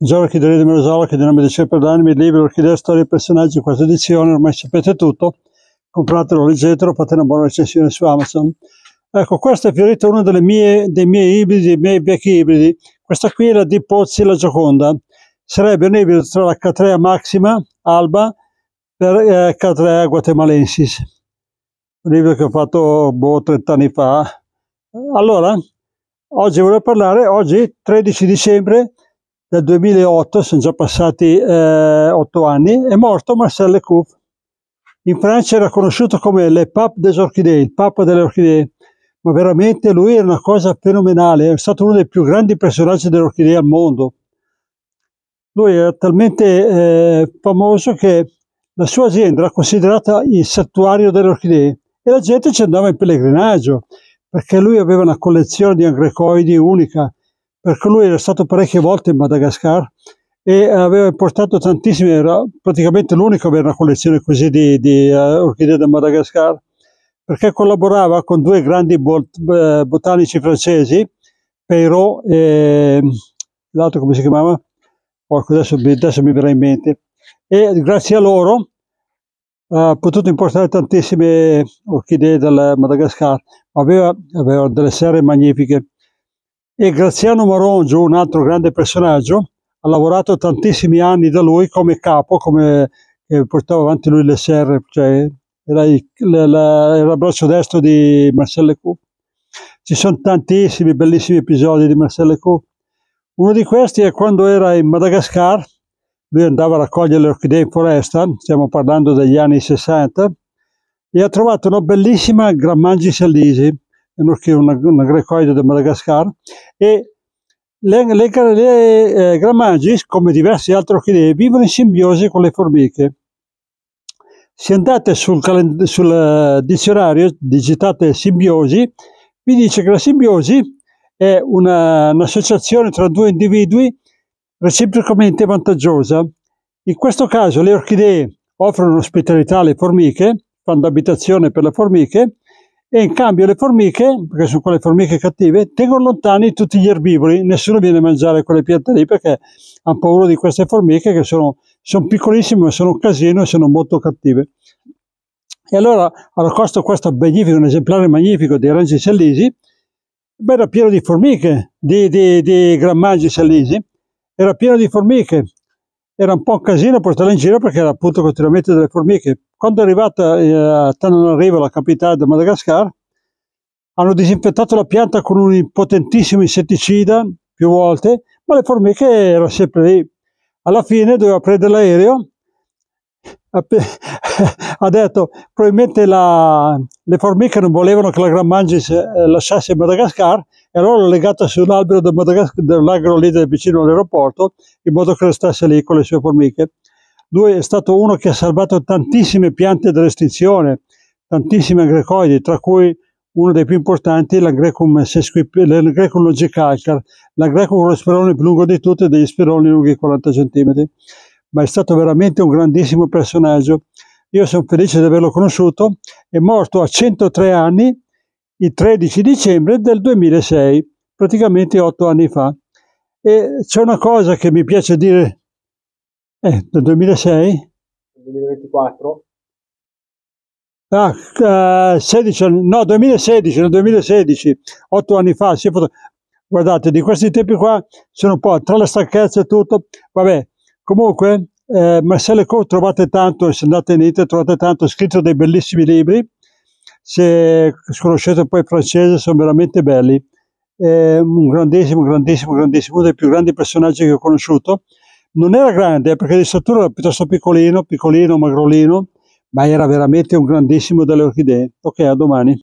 Già Orchidea di Merosola, di non mi dice per anni, libri, Orchidea, storia e personaggi, questa edizione, ormai sapete tutto, compratelo, leggetelo, fate una buona recensione su Amazon. Ecco, questa è fiorita una delle mie, dei miei ibridi, dei miei vecchi ibridi. Questa qui è la di Pozzi la Gioconda. Sarebbe un ibrido tra la Catrea Maxima, Alba, per eh, Catrea Guatemalensis. Un ibrido che ho fatto boh, 30 anni fa. Allora, oggi voglio parlare, oggi 13 dicembre dal 2008, sono già passati eh, otto anni, è morto Marcel Lecouf. In Francia era conosciuto come Le Pape des Orchidées, il Papa delle Orchidee, ma veramente lui era una cosa fenomenale, è stato uno dei più grandi personaggi delle orchidee al mondo. Lui era talmente eh, famoso che la sua azienda era considerata il santuario delle orchidee e la gente ci andava in pellegrinaggio perché lui aveva una collezione di angrecoidi unica perché lui era stato parecchie volte in Madagascar e aveva importato tantissime, era praticamente l'unico avere una collezione così di, di uh, orchidee del Madagascar, perché collaborava con due grandi bot eh, botanici francesi, Peyrot e l'altro come si chiamava? Porco, adesso, adesso mi verrà in mente. E grazie a loro ha potuto importare tantissime orchidee dal Madagascar, aveva, aveva delle serre magnifiche e Graziano Marongio, un altro grande personaggio, ha lavorato tantissimi anni da lui come capo, come eh, portava avanti lui le serre, cioè era il, la, era il braccio destro di Marcel Q. Ci sono tantissimi bellissimi episodi di Marcel Q. Uno di questi è quando era in Madagascar, lui andava a raccogliere le orchidee in foresta, stiamo parlando degli anni 60, e ha trovato una bellissima Grammangi Salisi, che è una, una grecoide del Madagascar, e le, le, le eh, gramagis, come diverse altre orchidee, vivono in simbiosi con le formiche. Se andate sul, sul uh, dizionario, digitate simbiosi, vi dice che la simbiosi è un'associazione tra due individui reciprocamente vantaggiosa. In questo caso le orchidee offrono ospitalità alle formiche, fanno abitazione per le formiche, e in cambio le formiche, perché sono quelle formiche cattive, tengono lontani tutti gli erbivori, nessuno viene a mangiare quelle piante lì perché hanno paura di queste formiche che sono, sono piccolissime, ma sono un casino e sono molto cattive. E allora raccolto questo magnifico, un esemplare magnifico di Renzi Cellisi, era pieno di formiche, di, di, di grammaggi Cellisi, era pieno di formiche, era un po' un casino portarla in giro perché era appunto continuamente delle formiche, quando è arrivata eh, Tananarivo, la capitale del Madagascar, hanno disinfettato la pianta con un potentissimo insetticida più volte, ma le formiche erano sempre lì. Alla fine doveva prendere l'aereo, ha detto probabilmente la, le formiche non volevano che la Gran Mangis eh, lasciasse Madagascar e allora l'ho legata su un albero del, Madagasc- dell'agro vicino all'aeroporto in modo che restasse lì con le sue formiche. Lui è stato uno che ha salvato tantissime piante dall'estinzione, tantissimi agricoidi, tra cui uno dei più importanti, l'agrecum logicalcar, l'agrecum con lo sperone più lungo di tutti, e degli speroni lunghi 40 cm. Ma è stato veramente un grandissimo personaggio. Io sono felice di averlo conosciuto. È morto a 103 anni, il 13 dicembre del 2006, praticamente 8 anni fa. E c'è una cosa che mi piace dire eh, dal 2006? 2024? Ah, eh, 16, no, 2016, nel 2016, 8 anni fa, si è fatto... guardate, di questi tempi qua sono un po' tra la stanchezza e tutto, vabbè, comunque eh, Marcel Ecot trovate tanto, se andate in Italia trovate tanto, ha scritto dei bellissimi libri, se conoscete poi il francese sono veramente belli, eh, un grandissimo, grandissimo, grandissimo, uno dei più grandi personaggi che ho conosciuto, non era grande, eh, perché di statura era piuttosto piccolino, piccolino, magrolino, ma era veramente un grandissimo delle orchidee. Ok, a domani.